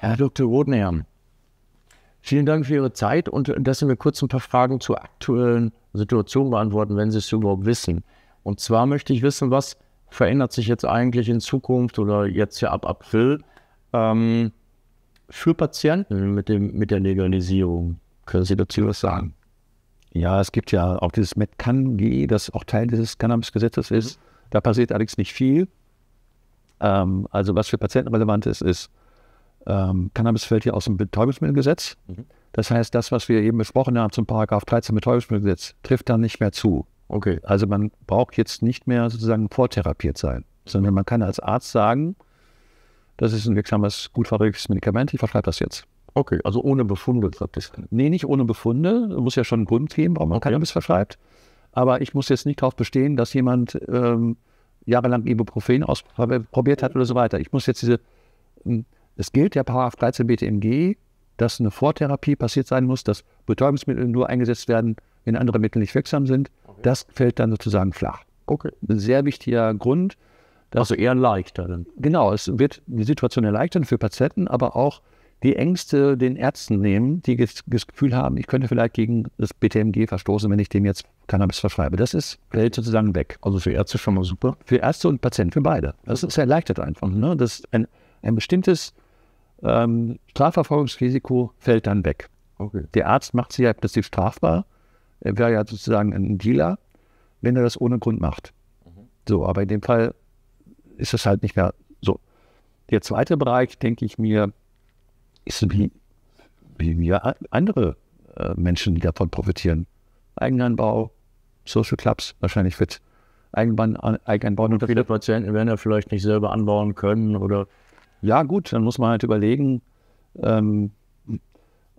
Herr Dr. Rodenherr, vielen Dank für Ihre Zeit und dass Sie mir kurz ein paar Fragen zur aktuellen Situation beantworten, wenn Sie es überhaupt wissen. Und zwar möchte ich wissen, was verändert sich jetzt eigentlich in Zukunft oder jetzt ja ab April ähm, für Patienten mit, dem, mit der Legalisierung? Können Sie dazu was sagen? Ja, es gibt ja auch dieses MedCanG, das auch Teil dieses Cannabis-Gesetzes ist. Mhm. Da passiert allerdings nicht viel. Ähm, also was für Patienten relevant ist, ist ähm, Cannabis fällt hier aus dem Betäubungsmittelgesetz. Mhm. Das heißt, das, was wir eben besprochen haben zum Paragraph 13 Betäubungsmittelgesetz, trifft dann nicht mehr zu. Okay. Also man braucht jetzt nicht mehr sozusagen vortherapiert sein, sondern man kann als Arzt sagen, das ist ein wirksames, gut verträgliches Medikament, ich verschreibe das jetzt. Okay, also ohne Befunde praktisch. Nee, nicht ohne Befunde. Muss ja schon einen Grund geben, warum man okay. Cannabis verschreibt. Aber ich muss jetzt nicht darauf bestehen, dass jemand ähm, jahrelang Ibuprofen ausprobiert hat oder so weiter. Ich muss jetzt diese hm, es gilt der Paragraph 13 BTMG, dass eine Vortherapie passiert sein muss, dass Betäubungsmittel nur eingesetzt werden, wenn andere Mittel nicht wirksam sind. Okay. Das fällt dann sozusagen flach. Okay. Ein sehr wichtiger Grund. Dass Also eher leichter dann. Genau, es wird die Situation erleichtern für Patienten, aber auch die Ängste den Ärzten nehmen, die das Gefühl haben, ich könnte vielleicht gegen das BTMG verstoßen, wenn ich dem jetzt Cannabis verschreibe. Das ist fällt sozusagen weg. Also für Ärzte schon mal super. Für Ärzte und Patienten, für beide. Das ist erleichtert einfach. Ne? Das ein, ein bestimmtes ähm, Strafverfolgungsrisiko fällt dann weg. Okay. Der Arzt macht sie ja im Prinzip strafbar. Er wäre ja sozusagen ein Dealer, wenn er das ohne Grund macht. Mhm. So, aber in dem Fall ist es halt nicht mehr so. Der zweite Bereich, denke ich mir, ist wie, wie mir andere äh, Menschen, die davon profitieren. Eigenanbau, Social Clubs, wahrscheinlich wird Eigenanbau. Eigenbau und viele Patienten werden ja vielleicht nicht selber anbauen können oder ja gut, dann muss man halt überlegen, ähm,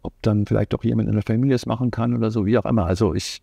ob dann vielleicht auch jemand in der Familie es machen kann oder so, wie auch immer. Also ich,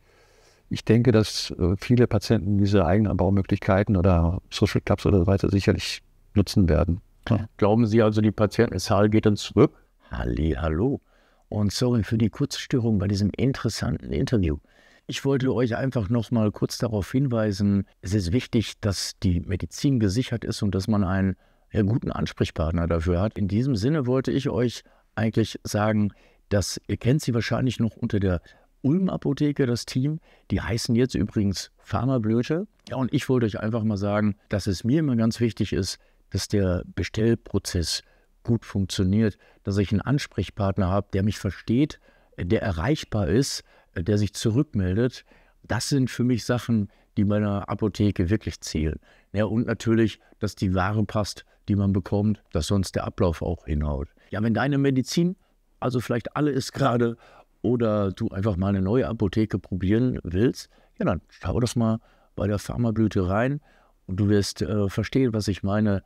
ich denke, dass äh, viele Patienten diese Eigenanbaumöglichkeiten oder Social Clubs oder so weiter sicherlich nutzen werden. Ja. Glauben Sie also, die Patientenzahl geht dann zurück? Halli, hallo. Und sorry für die Kurzstörung bei diesem interessanten Interview. Ich wollte euch einfach noch mal kurz darauf hinweisen, es ist wichtig, dass die Medizin gesichert ist und dass man ein ja, guten Ansprechpartner dafür hat. In diesem Sinne wollte ich euch eigentlich sagen, dass ihr kennt sie wahrscheinlich noch unter der Ulm Apotheke, das Team. Die heißen jetzt übrigens Pharmablöte. Ja, und ich wollte euch einfach mal sagen, dass es mir immer ganz wichtig ist, dass der Bestellprozess gut funktioniert, dass ich einen Ansprechpartner habe, der mich versteht, der erreichbar ist, der sich zurückmeldet. Das sind für mich Sachen, die meiner Apotheke wirklich zählen. Ja, und natürlich, dass die Ware passt, die man bekommt, dass sonst der Ablauf auch hinhaut. Ja, wenn deine Medizin, also vielleicht alle ist gerade, oder du einfach mal eine neue Apotheke probieren willst, ja, dann schau das mal bei der Pharmablüte rein und du wirst äh, verstehen, was ich meine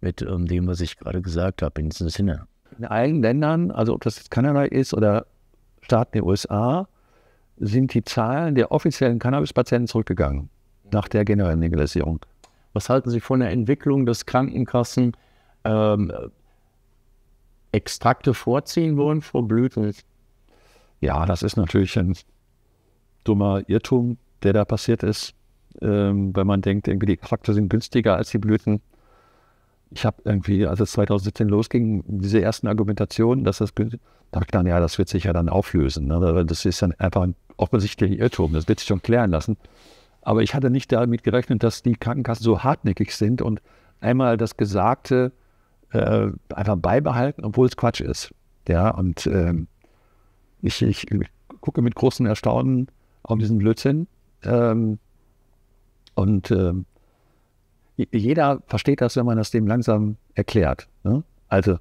mit ähm, dem, was ich gerade gesagt habe, in diesem Sinne. In allen Ländern, also ob das jetzt Kanada ist oder Staaten der USA, sind die Zahlen der offiziellen Cannabispatienten zurückgegangen nach der generellen Legalisierung. Was halten Sie von der Entwicklung, dass Krankenkassen ähm, Extrakte vorziehen wollen vor Blüten? Ja, das ist natürlich ein dummer Irrtum, der da passiert ist, ähm, wenn man denkt, irgendwie die Extrakte sind günstiger als die Blüten. Ich habe irgendwie, als es 2017 losging, diese ersten Argumentationen, dass das günstig, da habe ich gedacht, ja, das wird sich ja dann auflösen. Ne? Das ist dann einfach ein offensichtlicher Irrtum, das wird sich schon klären lassen. Aber ich hatte nicht damit gerechnet, dass die Krankenkassen so hartnäckig sind und einmal das Gesagte äh, einfach beibehalten, obwohl es Quatsch ist. Ja, und ähm, ich, ich, gucke mit großem Erstaunen auf diesen Blödsinn. Ähm, und ähm, jeder versteht das, wenn man das dem langsam erklärt. Ne? Also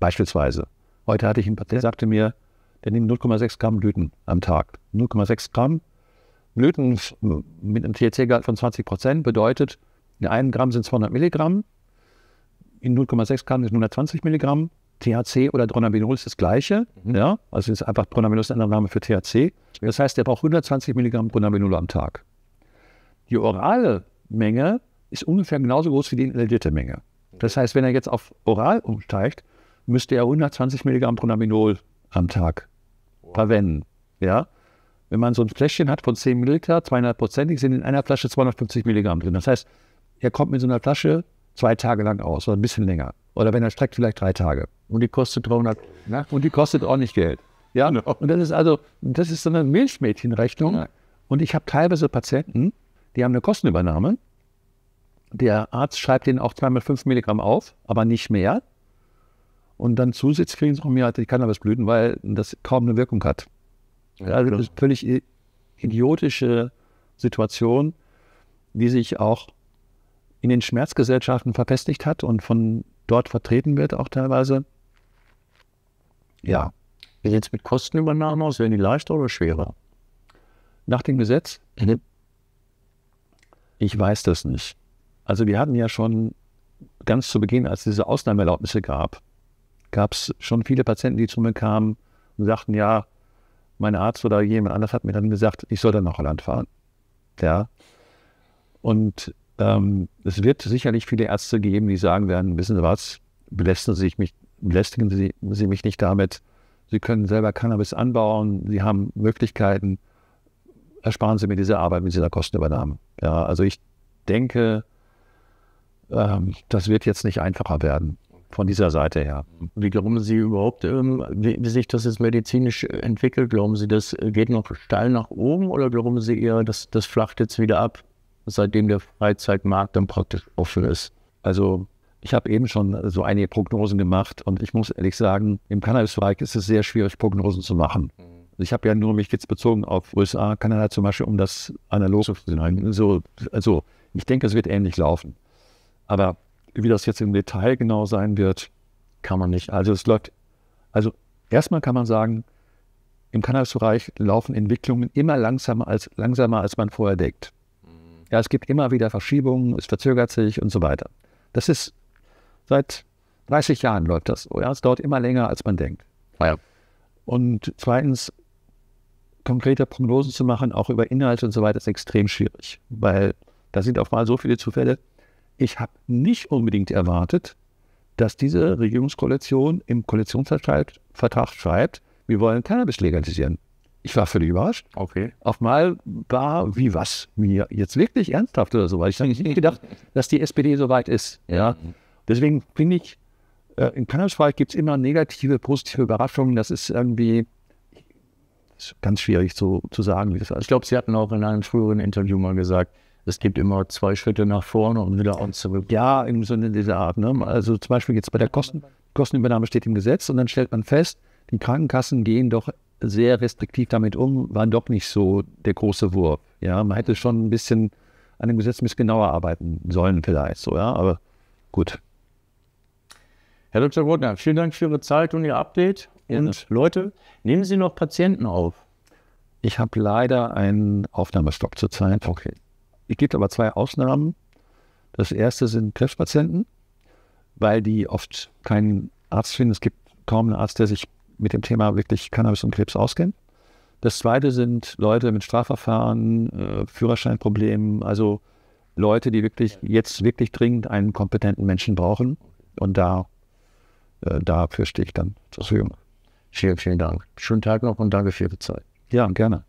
beispielsweise, heute hatte ich einen Patienten, der sagte mir, der nimmt 0,6 Gramm Blüten am Tag. 0,6 Gramm Blüten mit einem THC-Gehalt von 20 Prozent bedeutet, in einem Gramm sind 200 Milligramm, in 0,6 Gramm sind 120 Milligramm. THC oder Dronabinol ist das gleiche. Mhm. Ja? Also ist einfach Dronabinol ist ein anderer Name für THC. Das heißt, er braucht 120 Milligramm Dronabinol am Tag. Die orale Menge ist ungefähr genauso groß wie die inhalierte Menge. Das heißt, wenn er jetzt auf oral umsteigt, müsste er 120 Milligramm Dronabinol am Tag wow. verwenden. Ja? Wenn man so ein Fläschchen hat von 10 Milliliter, 200-prozentig, sind in einer Flasche 250 Milligramm drin. Das heißt, er kommt mit so einer Flasche zwei Tage lang aus oder ein bisschen länger. Oder wenn er streckt, vielleicht drei Tage. Und die kostet 300, na? und die kostet ordentlich Geld. Ja, no. Genau. und das ist also, das ist so eine Milchmädchenrechnung. Ja. Und ich habe teilweise Patienten, die haben eine Kostenübernahme. Der Arzt schreibt denen auch zweimal 5 Milligramm auf, aber nicht mehr. Und dann zusätzlich kriegen sie von mir halt die Cannabisblüten, weil das kaum eine Wirkung hat. Ja, also das ist völlig idiotische Situation, die sich auch in den Schmerzgesellschaften verfestigt hat und von dort vertreten wird auch teilweise. Ja. Wie sieht es mit Kostenübernahmen aus? Werden die leichter oder schwerer? Nach dem Gesetz? Ich weiß das nicht. Also wir hatten ja schon ganz zu Beginn, als es diese Ausnahmeerlaubnisse gab, gab es schon viele Patienten, die zu mir kamen und sagten, ja, mein Arzt oder jemand anders hat mir dann gesagt, ich soll dann nach Holland fahren. Ja. Und ähm, es wird sicherlich viele Ärzte geben, die sagen werden, wissen Sie was, belästigen Sie mich, belästigen Sie, Sie mich nicht damit. Sie können selber Cannabis anbauen, Sie haben Möglichkeiten, ersparen Sie mir diese Arbeit mit dieser Kostenübernahme. Ja, also ich denke, ähm, das wird jetzt nicht einfacher werden von dieser Seite her. Wie glauben Sie überhaupt, ähm, wie sich das jetzt medizinisch äh, entwickelt? Glauben Sie, das äh, geht noch steil nach oben oder glauben Sie eher, dass das flacht jetzt wieder ab, seitdem der Freizeitmarkt dann praktisch offen ist? Also ich habe eben schon äh, so einige Prognosen gemacht und ich muss ehrlich sagen, im cannabis Cannabisbereich ist es sehr schwierig, Prognosen zu machen. Mhm. Ich habe ja nur mich jetzt bezogen auf USA, Kanada zum Beispiel, um das analog zu so, Also ich denke, es wird ähnlich laufen. Aber wie das jetzt im Detail genau sein wird, kann man nicht. Also es läuft, also erstmal kann man sagen, im Cannabisbereich laufen Entwicklungen immer langsamer als, langsamer als man vorher denkt. Mhm. Ja, es gibt immer wieder Verschiebungen, es verzögert sich und so weiter. Das ist seit 30 Jahren läuft das. Ja, es dauert immer länger, als man denkt. Ja. Und zweitens, konkrete Prognosen zu machen, auch über Inhalte und so weiter, ist extrem schwierig, weil da sind auch mal so viele Zufälle, ich habe nicht unbedingt erwartet, dass diese Regierungskoalition im Koalitionsvertrag schreibt, wir wollen Cannabis legalisieren. Ich war völlig überrascht. Okay. Auf mal war wie was mir jetzt wirklich ernsthaft oder so, weil ich habe nicht gedacht, dass die SPD so weit ist. Ja. Deswegen finde ich, äh, im Cannabis-Bereich gibt es immer negative, positive Überraschungen. Das ist irgendwie ist ganz schwierig zu, zu sagen. Wie das ich glaube, Sie hatten auch in einem früheren Interview mal gesagt, es gibt immer zwei Schritte nach vorne und wieder und zurück. Ja, im Sinne dieser Art. Ne? Also zum Beispiel jetzt bei der Kosten, Kostenübernahme steht im Gesetz und dann stellt man fest, die Krankenkassen gehen doch sehr restriktiv damit um, waren doch nicht so der große Wurf. Ja, man hätte schon ein bisschen an dem Gesetz ein bisschen genauer arbeiten sollen vielleicht, so ja, aber gut. Herr Dr. Wodner, vielen Dank für Ihre Zeit und Ihr Update. Und Leute, nehmen Sie noch Patienten auf. Ich habe leider einen Aufnahmestopp zurzeit. Okay. Es gibt aber zwei Ausnahmen. Das erste sind Krebspatienten, weil die oft keinen Arzt finden. Es gibt kaum einen Arzt, der sich mit dem Thema wirklich Cannabis und Krebs auskennt. Das zweite sind Leute mit Strafverfahren, äh, Führerscheinproblemen, also Leute, die wirklich jetzt wirklich dringend einen kompetenten Menschen brauchen. Und da, äh, dafür stehe ich dann zur Verfügung. Vielen, vielen Dank. Schönen Tag noch und danke für Ihre Zeit. Ja, gerne.